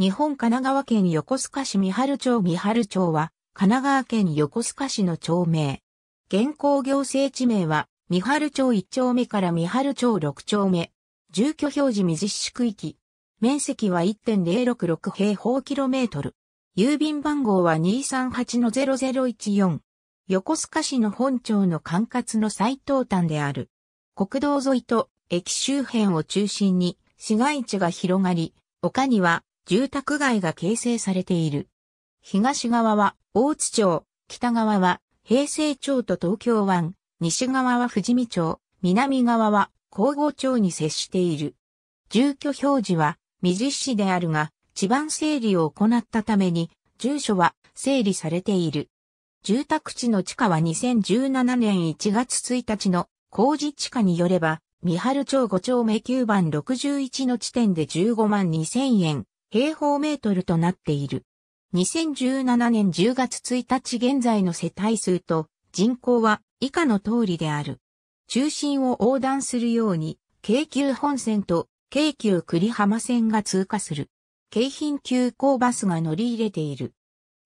日本神奈川県横須賀市三春町三春町は、神奈川県横須賀市の町名。現行行政地名は、三春町1丁目から三春町6丁目。住居表示未実施区域。面積は1.066平方キロメートル。郵便番号は238-0014。横須賀市の本町の管轄の最東端である。国道沿いと駅周辺を中心に市街地が広がり、丘には住宅街が形成されている。東側は大津町、北側は平成町と東京湾、西側は富士見町、南側は皇后町に接している。住居表示は未実施であるが、地盤整理を行ったために、住所は整理されている。住宅地の地価は2017年1月1日の工事地価によれば、三春町5丁目9番61の地点で15万2000円、平方メートルとなっている。2017年10月1日現在の世帯数と人口は以下の通りである。中心を横断するように、京急本線と京急栗浜線が通過する。京浜急行バスが乗り入れている。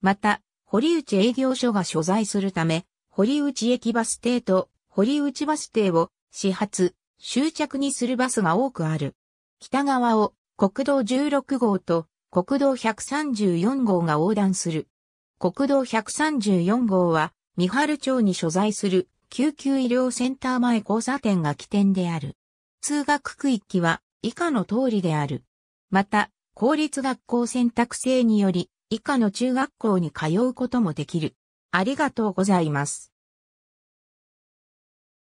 また、堀内営業所が所在するため、堀内駅バス停と堀内バス停を始発、終着にするバスが多くある。北側を国道16号と国道134号が横断する。国道134号は、三春町に所在する救急医療センター前交差点が起点である。通学区域は以下の通りである。また、公立学校選択制により、以下の中学校に通うこともできる。ありがとうございます。